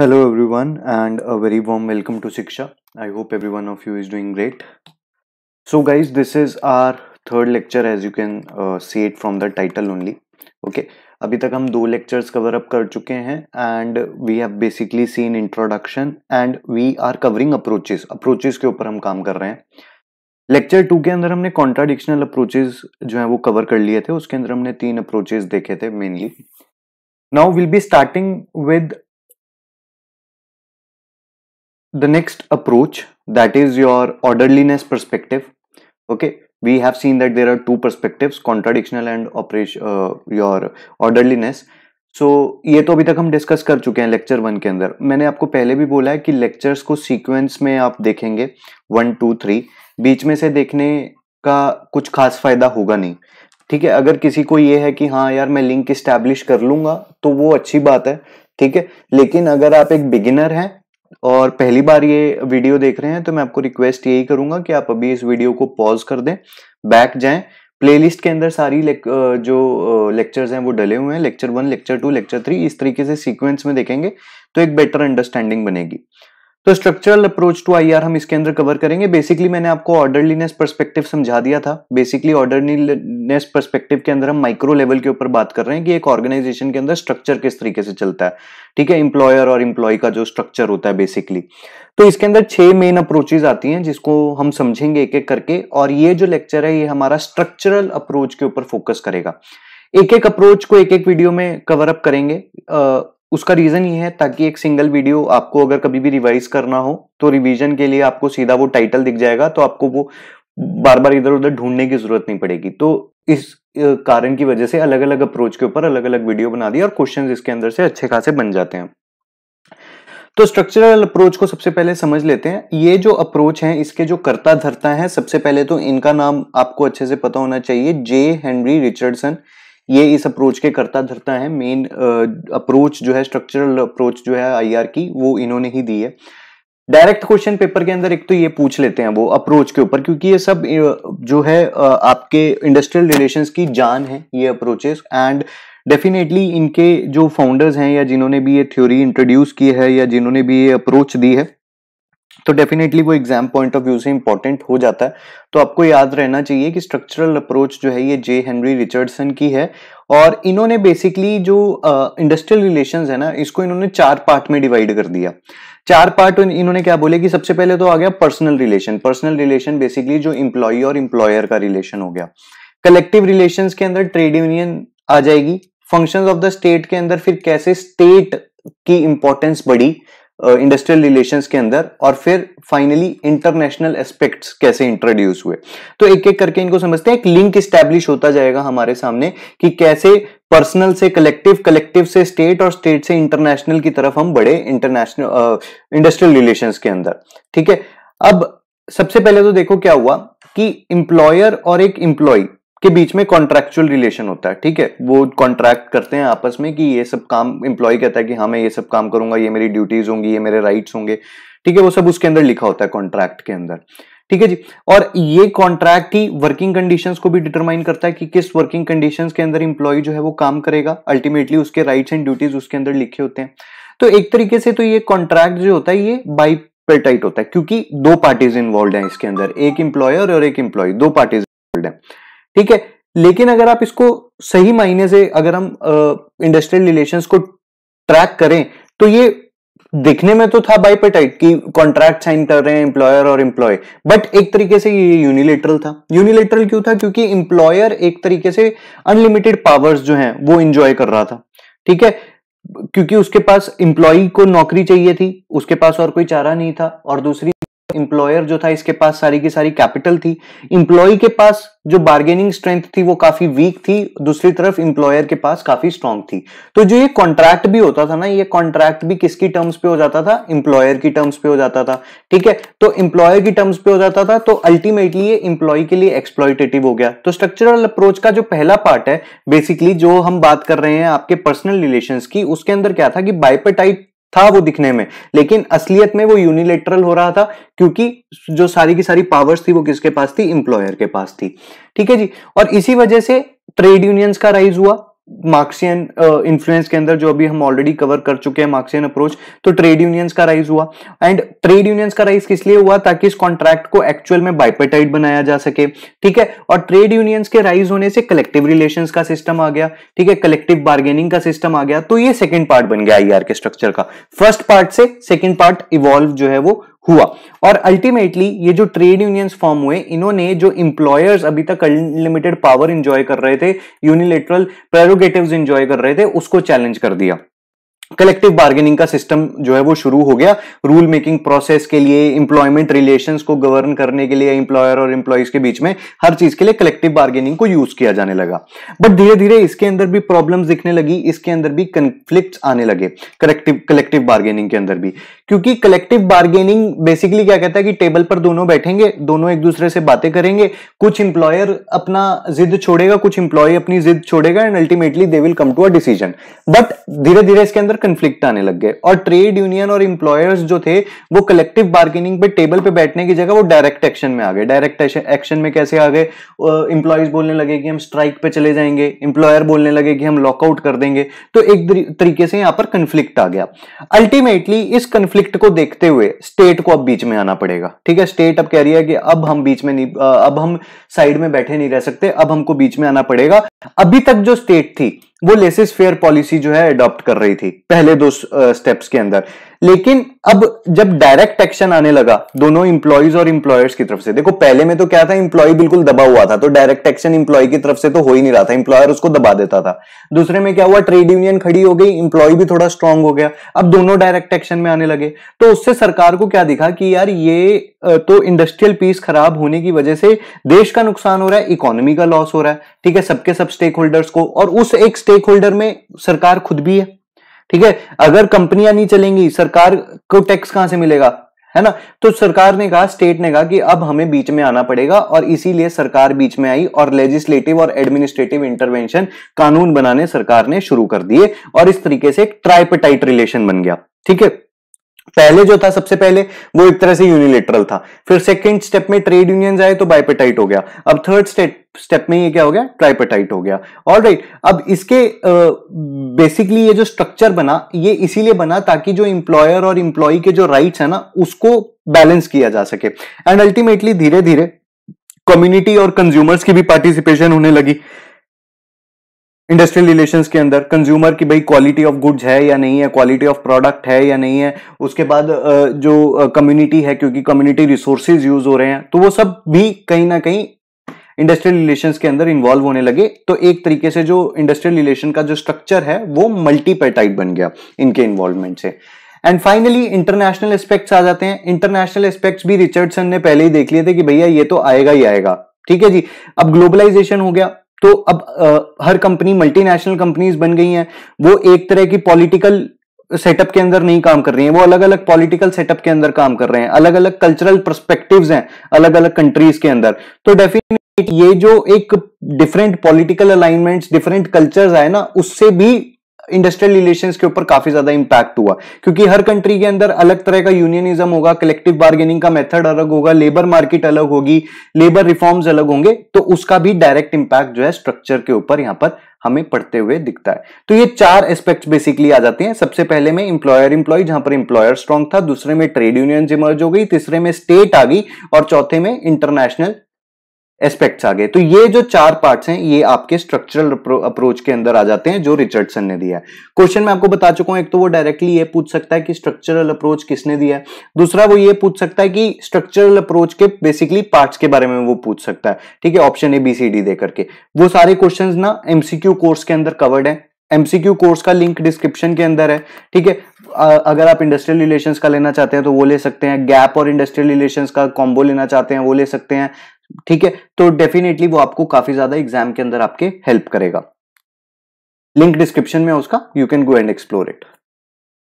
Hello everyone and a very warm welcome to Shiksha I hope every one of you is doing great. So guys this is third lecture as you can see it from the title only okay अभी तक हम दो lectures cover up कर चुके हैं and we have basically seen introduction and we are covering approaches approaches के ऊपर हम काम कर रहे हैं लेक्चर टू के अंदर हमने कॉन्ट्राडिक्शनल अप्रोचेज जो है वो कवर कर लिए थे उसके अंदर हमने तीन अप्रोचेज देखे थे mainly now will be starting with the next approach that is your orderliness perspective okay we have seen that there are two perspectives contradictional and operation uh, your orderliness so so, ये तो अभी तक हम discuss कर चुके हैं lecture one के अंदर मैंने आपको पहले भी बोला है कि लेक्चर्स को सीक्वेंस में आप देखेंगे वन टू थ्री बीच में से देखने का कुछ खास फायदा होगा नहीं ठीक है अगर किसी को ये है कि हाँ यार मैं लिंक इस्टेब्लिश कर लूंगा तो वो अच्छी बात है ठीक है लेकिन अगर आप एक बिगिनर हैं और पहली बार ये वीडियो देख रहे हैं तो मैं आपको रिक्वेस्ट यही करूंगा कि आप अभी इस वीडियो को पॉज कर दें बैक जाएं प्लेलिस्ट के अंदर सारी लेक, जो लेक्चर्स हैं वो डले हुए हैं lecture one lecture two lecture three इस तरीके से सीक्वेंस में देखेंगे तो एक बेटर अंडरस्टैंडिंग बनेगी तो स्ट्रक्चरल अप्रोच टू आई हम इसके अंदर कवर करेंगे बेसिकली मैंने आपको ऑर्डरलीनेस परस्पेक्टिव समझा दिया था बेसिकली ऑर्डरलीनेस परस्पेक्टिव के अंदर हम माइक्रो लेवल के ऊपर बात कर रहे हैं कि एक ऑर्गेनाइजेशन के अंदर स्ट्रक्चर किस तरीके से चलता है ठीक है इंप्लॉयर और इंप्लॉय का जो स्ट्रक्चर होता है बेसिकली तो इसके अंदर छह मेन अप्रोचेज आती हैं जिसको हम समझेंगे एक एक करके और ये जो लेक्चर है ये हमारा स्ट्रक्चरल अप्रोच के ऊपर फोकस करेगा एक एक अप्रोच को एक एक वीडियो में कवर अप करेंगे उसका रीजन ये है ताकि एक सिंगल वीडियो आपको अगर कभी भी रिवाइज करना हो तो रिवीजन के लिए आपको सीधा वो टाइटल दिख जाएगा तो आपको वो बार बार इधर उधर ढूंढने की जरूरत नहीं पड़ेगी तो इस कारण की वजह से अलग अलग अप्रोच के ऊपर अलग अलग वीडियो बना दी और क्वेश्चन इसके अंदर से अच्छे खासे बन जाते हैं तो स्ट्रक्चरल अप्रोच को सबसे पहले समझ लेते हैं ये जो अप्रोच है इसके जो करता धरता है सबसे पहले तो इनका नाम आपको अच्छे से पता होना चाहिए जे हेनरी रिचर्डसन ये इस अप्रोच के करता धरता है मेन अप्रोच जो है स्ट्रक्चरल अप्रोच जो है आईआर की वो इन्होंने ही दी है डायरेक्ट क्वेश्चन पेपर के अंदर एक तो ये पूछ लेते हैं वो अप्रोच के ऊपर क्योंकि ये सब जो है आपके इंडस्ट्रियल रिलेशंस की जान है ये अप्रोचेस एंड डेफिनेटली इनके जो फाउंडर्स हैं या जिन्होंने भी ये थ्योरी इंट्रोड्यूस की है या जिन्होंने भी ये अप्रोच दी है तो डेफिनेटली वो एग्जाम पॉइंट ऑफ व्यू से इंपॉर्टेंट हो जाता है तो आपको याद रहना चाहिए कि स्ट्रक्चरल अप्रोच जो है ये जे हेनरी रिचर्डसन की है और इन्होंने बेसिकली जो इंडस्ट्रियल रिलेशन है ना इसको इन्होंने चार पार्ट में डिवाइड कर दिया चार पार्ट इन्होंने क्या बोले कि सबसे पहले तो आ गया personal relation personal relation basically जो इंप्लॉई और इम्प्लॉयर का रिलेशन हो गया कलेक्टिव रिलेशन के अंदर ट्रेड यूनियन आ जाएगी फंक्शन ऑफ द स्टेट के अंदर फिर कैसे स्टेट की इंपॉर्टेंस बढ़ी इंडस्ट्रियल रिलेशंस के अंदर और फिर फाइनली इंटरनेशनल एस्पेक्ट्स कैसे इंट्रोड्यूस हुए तो एक एक करके इनको समझते हैं एक लिंक स्टैब्लिश होता जाएगा हमारे सामने कि कैसे पर्सनल से कलेक्टिव कलेक्टिव से स्टेट और स्टेट से इंटरनेशनल की तरफ हम बड़े इंटरनेशनल इंडस्ट्रियल रिलेशंस के अंदर ठीक है अब सबसे पहले तो देखो क्या हुआ कि इंप्लॉयर और एक इंप्लॉय के बीच में कॉन्ट्रेक्चुअल रिलेशन होता है ठीक है वो कॉन्ट्रैक्ट करते हैं आपस में कि ये सब काम इंप्लॉय कहता है कि हाँ मैं ये सब काम करूंगा ये मेरी ड्यूटीज होंगी ये मेरे राइट्स होंगे ठीक है वो सब उसके अंदर लिखा होता है कॉन्ट्रैक्ट के अंदर ठीक है जी और ये कॉन्ट्रैक्ट ही वर्किंग कंडीशंस को भी डिटरमाइन करता है कि किस वर्किंग कंडीशंस के अंदर इंप्लॉय जो है वो काम करेगा अल्टीमेटली उसके राइट्स एंड ड्यूटीज उसके अंदर लिखे होते हैं तो एक तरीके से तो ये कॉन्ट्रैक्ट जो होता है ये बाई होता है क्योंकि दो पार्टीज इन्वॉल्व है इसके अंदर एक इंप्लॉयर और एक एम्प्लॉय दो पार्टीज ठीक है लेकिन अगर आप इसको सही मायने से अगर हम इंडस्ट्रियल रिलेशंस को ट्रैक करें तो ये दिखने में तो था बाइपेटाइट कि कॉन्ट्रैक्ट साइन कर रहे हैं एम्प्लॉयर और एम्प्लॉय बट एक तरीके से ये यूनिलेटरल था यूनिलेटरल क्यों था क्योंकि एम्प्लॉयर एक तरीके से अनलिमिटेड पावर्स जो हैं वो एंजॉय कर रहा था ठीक है क्योंकि उसके पास इंप्लॉय को नौकरी चाहिए थी उसके पास और कोई चारा नहीं था और दूसरी एम्प्लॉयर जो था इसके पास सारी की सारी कैपिटल थी इम्प्लॉय के पास जो बार्गेनिंग स्ट्रेंथ थी वो काफी वीक थी दूसरी तरफ इम्प्लॉयर के पास काफी स्ट्रांग थी तो जो ये कॉन्ट्रैक्ट भी होता था ना ये कॉन्ट्रैक्ट भी किसकी टर्म्स पे हो जाता था इम्प्लॉयर की टर्म्स पे हो जाता था ठीक है तो इम्प्लॉयर की टर्म्स पे हो जाता था तो अल्टीमेटली ये इम्प्लॉय के लिए एक्सप्लॉयटेटिव हो गया तो स्ट्रक्चरल अप्रोच का जो पहला पार्ट है बेसिकली जो हम बात कर रहे हैं आपके पर्सनल रिलेशन की उसके अंदर क्या था कि बाइपेटाइट था वो दिखने में लेकिन असलियत में वो यूनिलेटरल हो रहा था क्योंकि जो सारी की सारी पावर्स थी वो किसके पास थी इंप्लॉयर के पास थी ठीक है जी और इसी वजह से ट्रेड यूनियंस का राइज हुआ मार्क्सियन इन्फ्लुएंस के अंदर जो अभी हम ऑलरेडी कवर कर चुके हैं मार्क्सियन अप्रोच तो ट्रेड यूनियंस का राइज हुआ एंड ट्रेड यूनियंस का राइज किस लिए हुआ ताकि इस कॉन्ट्रैक्ट को एक्चुअल में बाइपेटाइट बनाया जा सके ठीक है और ट्रेड यूनियंस के राइज होने से कलेक्टिव रिलेशन का सिस्टम आ गया ठीक है कलेक्टिव बार्गेनिंग का सिस्टम आ गया तो ये सेकेंड पार्ट बन गया आई के स्ट्रक्चर का फर्स्ट पार्ट से सेकेंड पार्ट इवॉल्व जो है वो हुआ और अल्टीमेटली ये जो ट्रेड यूनियंस फॉर्म हुए इन्होंने जो इंप्लॉयर्स अभी तक अनलिमिटेड पावर इंजॉय कर रहे थे यूनिलेटरल प्रेरोगेटिव इंजॉय कर रहे थे उसको चैलेंज कर दिया कलेक्टिव बार्गेनिंग का सिस्टम जो है वो शुरू हो गया रूल मेकिंग प्रोसेस के लिए इंप्लॉयमेंट रिलेशन को गवर्न करने के लिए इंप्लॉयर और इंप्लॉयज के बीच में हर चीज के लिए कलेक्टिव बार्गेनिंग को यूज किया जाने लगा बट धीरे धीरे इसके अंदर भी प्रॉब्लम दिखने लगी इसके अंदर भी कंफ्लिक्ट आने लगे कलेक्टिव कलेक्टिव बार्गेनिंग के अंदर भी क्योंकि कलेक्टिव बार्गेनिंग बेसिकली क्या कहता है कि टेबल पर दोनों बैठेंगे दोनों एक दूसरे से बातें करेंगे कुछ इंप्लॉयर अपना जिद छोड़ेगा कुछ इंप्लॉय अपनी जिद छोड़ेगा and ultimately they will come to a decision but धीरे धीरे इसके अंदर कंफ्लिक्ट आने लग गए और ट्रेड यूनियन और इंप्लॉयर्स जो थे वो कलेक्टिव बार्गेनिंग पे टेबल पे बैठने की जगह वो डायरेक्ट एक्शन में आ गए डायरेक्ट एक्शन में कैसे आ गए इंप्लॉयज बोलने लगे कि हम स्ट्राइक पे चले जाएंगे इंप्लॉयर बोलने लगे कि हम लॉकआउट कर देंगे तो एक तरीके से यहां पर कंफ्लिक्ट आ गया अल्टीमेटली इस कंफ्लिक्ट को देखते हुए स्टेट को अब बीच में आना पड़ेगा ठीक है स्टेट अब कह रही है कि अब हम बीच में नहीं अब हम साइड में बैठे नहीं रह सकते अब हमको बीच में आना पड़ेगा अभी तक जो स्टेट थी वो लेसिस फेयर पॉलिसी जो है अडॉप्ट कर रही थी पहले दो स्टेप्स के अंदर लेकिन अब जब डायरेक्ट एक्शन आने लगा दोनों इंप्लॉयज और इंप्लॉयर्स की तरफ से देखो पहले में तो क्या था इंप्लॉय बिल्कुल दबा हुआ था तो डायरेक्ट एक्शन इंप्लॉय की तरफ से तो हो ही नहीं रहा था इंप्लॉयर उसको दबा देता था दूसरे में क्या हुआ ट्रेड यूनियन खड़ी हो गई इंप्लॉय भी थोड़ा स्ट्रांग हो गया अब दोनों डायरेक्ट एक्शन में आने लगे तो उससे सरकार को क्या दिखा कि यार ये तो इंडस्ट्रियल पीस खराब होने की वजह से देश का नुकसान हो रहा है इकोनॉमी का लॉस हो रहा है ठीक है सबके सब स्टेक होल्डर्स को और उस एक स्टेक होल्डर में सरकार खुद भी है ठीक है अगर कंपनियां नहीं चलेंगी सरकार को टैक्स कहां से मिलेगा है ना तो सरकार ने कहा स्टेट ने कहा कि अब हमें बीच में आना पड़ेगा और इसीलिए सरकार बीच में आई और लेजिस्लेटिव और एडमिनिस्ट्रेटिव इंटरवेंशन कानून बनाने सरकार ने शुरू कर दिए और इस तरीके से एक ट्राइपेटाइट रिलेशन बन गया ठीक है पहले जो था सबसे पहले वो एक तरह से यूनिलेटरल था फिर सेकंड स्टेप में ट्रेड यूनियन आए तो बाइपेटाइट हो गया अब थर्ड स्टेप स्टेप में ये क्या हो गया ट्राइपेटाइट हो गया ऑल राइट right, अब इसके बेसिकली uh, ये जो स्ट्रक्चर बना ये इसीलिए बना ताकि जो इंप्लॉयर और इम्प्लॉय के जो राइट्स है ना उसको बैलेंस किया जा सके एंड अल्टीमेटली धीरे धीरे कम्युनिटी और कंज्यूमर्स की भी पार्टिसिपेशन होने लगी इंडस्ट्रियल रिलेशंस के अंदर कंज्यूमर की भाई क्वालिटी ऑफ गुड्स है या नहीं है क्वालिटी ऑफ प्रोडक्ट है या नहीं है उसके बाद जो कम्युनिटी है क्योंकि कम्युनिटी रिसोर्सेज यूज हो रहे हैं तो वो सब भी कहीं ना कहीं इंडस्ट्रियल रिलेशन के अंदर इन्वॉल्व होने लगे तो एक तरीके से जो इंडस्ट्रियल रिलेशन का जो स्ट्रक्चर है वो मल्टीपेटाइट बन गया इनके इन्वॉल्वमेंट से एंड फाइनली इंटरनेशनल एस्पेक्ट्स आ जाते हैं इंटरनेशनल एस्पेक्ट्स भी रिचर्डसन ने पहले ही देख लिए थे कि भैया ये तो आएगा ही आएगा ठीक है जी अब ग्लोबलाइजेशन हो गया तो अब आ, हर कंपनी मल्टीनेशनल कंपनीज बन गई हैं वो एक तरह की पॉलिटिकल सेटअप के अंदर नहीं काम कर रही हैं वो अलग अलग पॉलिटिकल सेटअप के अंदर काम कर रहे हैं अलग अलग कल्चरल परस्पेक्टिव हैं अलग अलग कंट्रीज के अंदर तो डेफिनेट ये जो एक different political alignments different cultures है ना उससे भी इंडस्ट्रियल रिलेशंस के ऊपर काफी ज्यादा इंपैक्ट हुआ क्योंकि हर कंट्री के अंदर अलग तरह का यूनियनिज्म होगा कलेक्टिव बार्गेनिंग का मेथड अलग होगा लेबर मार्केट अलग होगी लेबर रिफॉर्म्स अलग होंगे तो उसका भी डायरेक्ट इंपैक्ट जो है स्ट्रक्चर के ऊपर यहां पर हमें पढ़ते हुए दिखता है तो ये चार एस्पेक्ट बेसिकली आ जाते हैं सबसे पहले में इंप्लॉयर इंप्लॉय जहां पर इंप्लॉयर स्ट्रांग था दूसरे में ट्रेड यूनियन इमर्ज हो गई तीसरे में स्टेट आ गई और चौथे में इंटरनेशनल एस्पेक्ट्स आ गए तो ये जो चार पार्ट्स हैं ये आपके स्ट्रक्चरल अप्रोच के अंदर आ जाते हैं जो रिचर्डसन ने दिया है क्वेश्चन मैं आपको बता चुका हूं एक तो वो डायरेक्टली ये पूछ सकता है कि स्ट्रक्चरल अप्रोच किसने दिया है दूसरा वो ये पूछ सकता है कि स्ट्रक्चरल अप्रोच के बेसिकली पार्ट्स के बारे में वो पूछ सकता है ठीक है option A B C D देकर के वो सारे क्वेश्चन ना एमसीक्यू कोर्स के अंदर कवर्ड है एमसीक्यू कोर्स का लिंक डिस्क्रिप्शन के अंदर है ठीक है अगर आप इंडस्ट्रियल रिलेशंस का लेना चाहते हैं तो वो ले सकते हैं गैप और इंडस्ट्रियल रिलेशंस का कॉम्बो लेना चाहते हैं वो ले सकते हैं ठीक है तो डेफिनेटली वो आपको काफी ज्यादा एग्जाम के अंदर आपके हेल्प करेगा लिंक डिस्क्रिप्शन में उसका you can go and explore it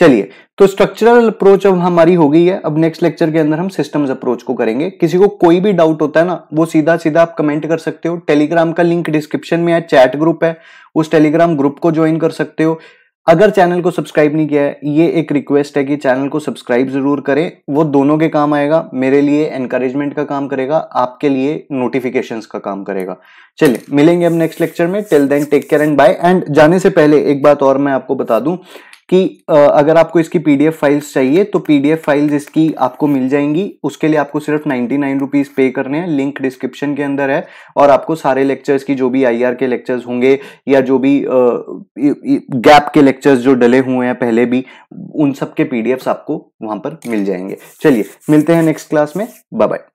चलिए तो स्ट्रक्चरल अप्रोच अब हमारी हो गई है अब नेक्स्ट लेक्चर के अंदर हम सिस्टम्स अप्रोच को करेंगे किसी को कोई भी डाउट होता है ना वो सीधा सीधा आप कमेंट कर सकते हो टेलीग्राम का लिंक डिस्क्रिप्शन में है चैट ग्रुप है उस टेलीग्राम ग्रुप को ज्वाइन कर सकते हो अगर चैनल को सब्सक्राइब नहीं किया है ये एक रिक्वेस्ट है कि चैनल को सब्सक्राइब जरूर करें वो दोनों के काम आएगा मेरे लिए एनकरेजमेंट का काम करेगा आपके लिए नोटिफिकेशन का काम करेगा चलिए मिलेंगे अब नेक्स्ट लेक्चर में till then take care and bye and जाने से पहले एक बात और मैं आपको बता दूं कि अगर आपको इसकी पीडीएफ फाइल्स चाहिए तो पीडीएफ फाइल्स इसकी आपको मिल जाएंगी उसके लिए आपको सिर्फ नाइन्टी नाइन रुपीज़ पे करने हैं लिंक डिस्क्रिप्शन के अंदर है और आपको सारे लेक्चर्स की जो भी आईआर के लेक्चर्स होंगे या जो भी गैप के लेक्चर्स जो डले हुए हैं पहले भी उन सब के पीडीएफ्स आपको वहां पर मिल जाएंगे चलिए मिलते हैं नेक्स्ट क्लास में बाय